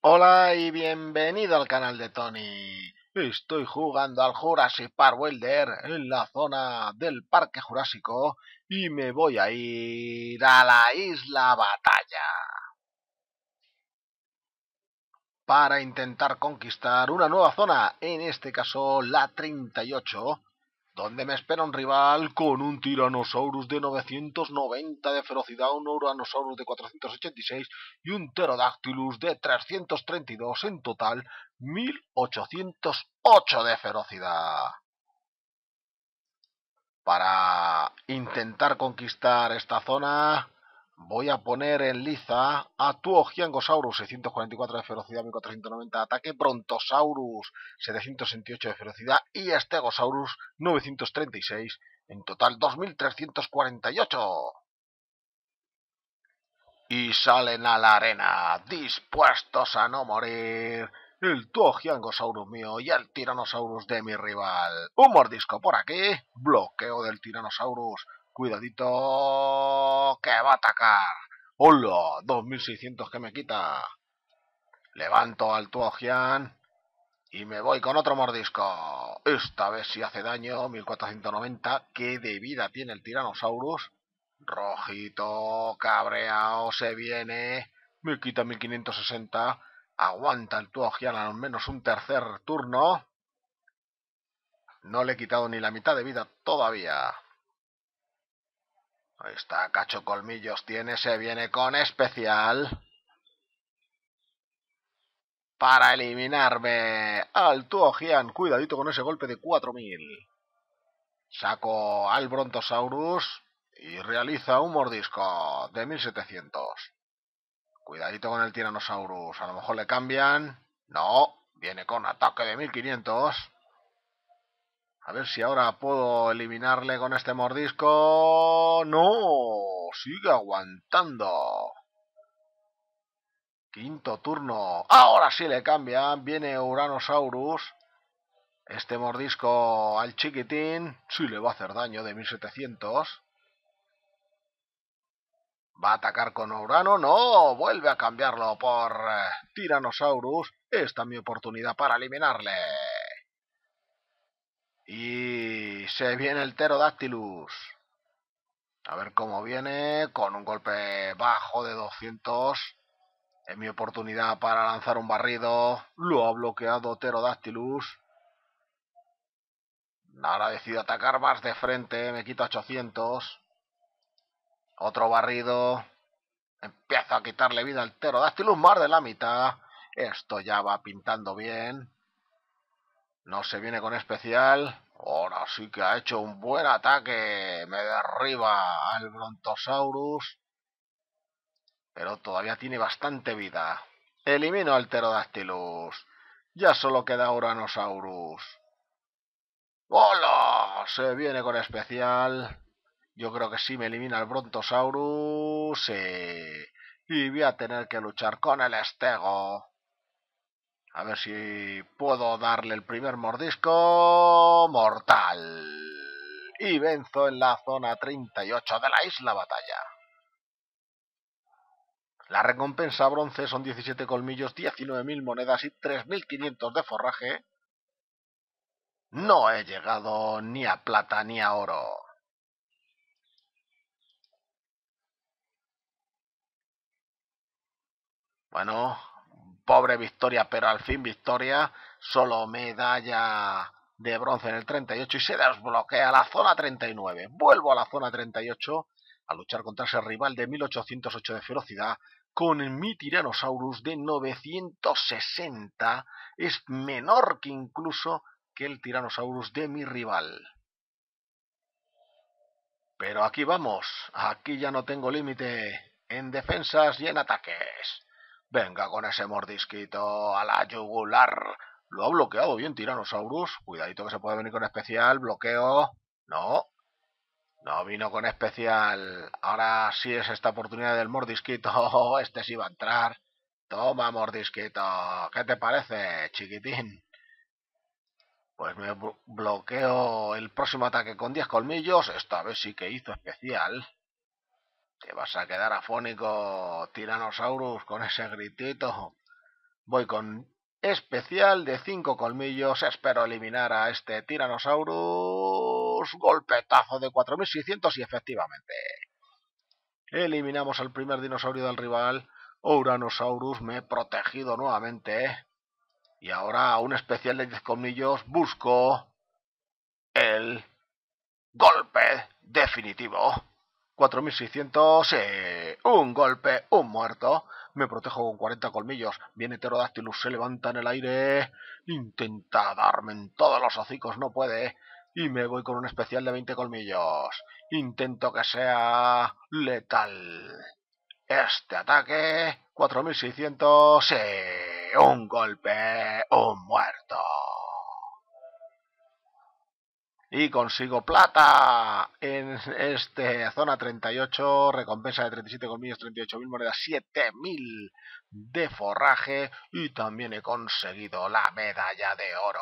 Hola y bienvenido al canal de Tony. Estoy jugando al Jurassic Park Welder en la zona del Parque Jurásico y me voy a ir a la Isla Batalla para intentar conquistar una nueva zona, en este caso la 38, donde me espera un rival con un Tyrannosaurus de 990 de ferocidad, un Uranosaurus de 486 y un Pterodactylus de 332 en total, 1808 de ferocidad? Para intentar conquistar esta zona Voy a poner en liza a Tuogiangosaurus, 644 de ferocidad, 1490 de ataque, Prontosaurus, 768 de ferocidad y Estegosaurus 936, en total 2348. Y salen a la arena, dispuestos a no morir, el Tuogiangosaurus mío y el Tyrannosaurus de mi rival. Un mordisco por aquí, bloqueo del Tyrannosaurus, Cuidadito, que va a atacar. ¡Hola! 2600 que me quita. Levanto al Tuogian y me voy con otro mordisco. Esta vez si hace daño, 1490. ¿Qué de vida tiene el Tiranosaurus? Rojito, cabreado, se viene. Me quita 1560. Aguanta el tuogian al menos un tercer turno. No le he quitado ni la mitad de vida todavía. Ahí está, cacho colmillos tiene, se viene con especial. Para eliminarme. al Tuogian, cuidadito con ese golpe de 4000. Saco al Brontosaurus y realiza un mordisco de 1700. Cuidadito con el Tiranosaurus, a lo mejor le cambian. No, viene con ataque de 1500. A ver si ahora puedo eliminarle con este mordisco. ¡No! ¡Sigue aguantando! Quinto turno. Ahora sí le cambian, Viene Uranosaurus. Este mordisco al chiquitín. Sí le va a hacer daño de 1700. ¿Va a atacar con Urano? No, vuelve a cambiarlo por eh, Tiranosaurus. Esta es mi oportunidad para eliminarle. Y se viene el Pterodactylus. A ver cómo viene, con un golpe bajo de 200. Es mi oportunidad para lanzar un barrido. Lo ha bloqueado Pterodactylus. Ahora decido atacar más de frente, me quito 800. Otro barrido. Empiezo a quitarle vida al Pterodactylus, más de la mitad. Esto ya va pintando bien. No se viene con especial. Ahora sí que ha hecho un buen ataque. Me derriba al Brontosaurus. Pero todavía tiene bastante vida. Elimino al Pterodactylus. Ya solo queda Uranosaurus. ¡Hola! Se viene con especial. Yo creo que sí me elimina el Brontosaurus. Sí. Y voy a tener que luchar con el Estego. A ver si puedo darle el primer mordisco. Mortal. Y venzo en la zona 38 de la isla batalla. La recompensa bronce son 17 colmillos, 19.000 monedas y 3.500 de forraje. No he llegado ni a plata ni a oro. Bueno, pobre victoria, pero al fin victoria, solo medalla de bronce en el 38 y se desbloquea la zona 39. Vuelvo a la zona 38 a luchar contra ese rival de 1808 de ferocidad con mi Tiranosaurus de 960. Es menor que incluso que el Tiranosaurus de mi rival. Pero aquí vamos, aquí ya no tengo límite en defensas y en ataques. Venga con ese mordisquito a la yugular. Lo ha bloqueado bien Tiranosaurus. Cuidadito que se puede venir con especial. Bloqueo. No. No vino con especial. Ahora sí es esta oportunidad del mordisquito. Este sí va a entrar. Toma, mordisquito. ¿Qué te parece, chiquitín? Pues me bloqueo el próximo ataque con 10 colmillos. Esta vez sí que hizo especial. Te vas a quedar afónico, Tiranosaurus, con ese gritito. Voy con especial de cinco colmillos. Espero eliminar a este Tiranosaurus. Golpetazo de 4600 y efectivamente. Eliminamos al primer dinosaurio del rival. Uranosaurus, me he protegido nuevamente. Y ahora un especial de 10 colmillos. Busco el golpe definitivo. 4600, eh, un golpe, un muerto. Me protejo con 40 colmillos. Viene heterodáctilus se levanta en el aire. Intenta darme en todos los hocicos, no puede. Y me voy con un especial de 20 colmillos. Intento que sea letal. Este ataque, 4600, eh, un golpe, un muerto. y consigo plata en este zona 38, recompensa de 37 colmillos, 38.000 monedas, 7.000 de forraje y también he conseguido la medalla de oro.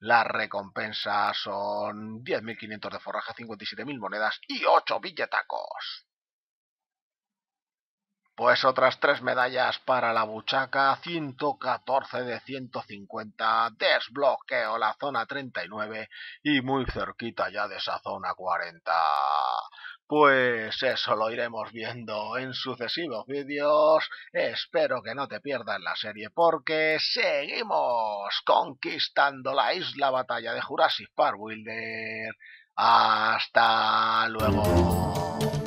Las recompensas son 10.500 de forraje, 57.000 monedas y 8 billetacos. Pues otras tres medallas para la buchaca, 114 de 150, desbloqueo la zona 39 y muy cerquita ya de esa zona 40. Pues eso lo iremos viendo en sucesivos vídeos. Espero que no te pierdas la serie porque seguimos conquistando la isla batalla de Jurassic Park Wilder. Hasta luego.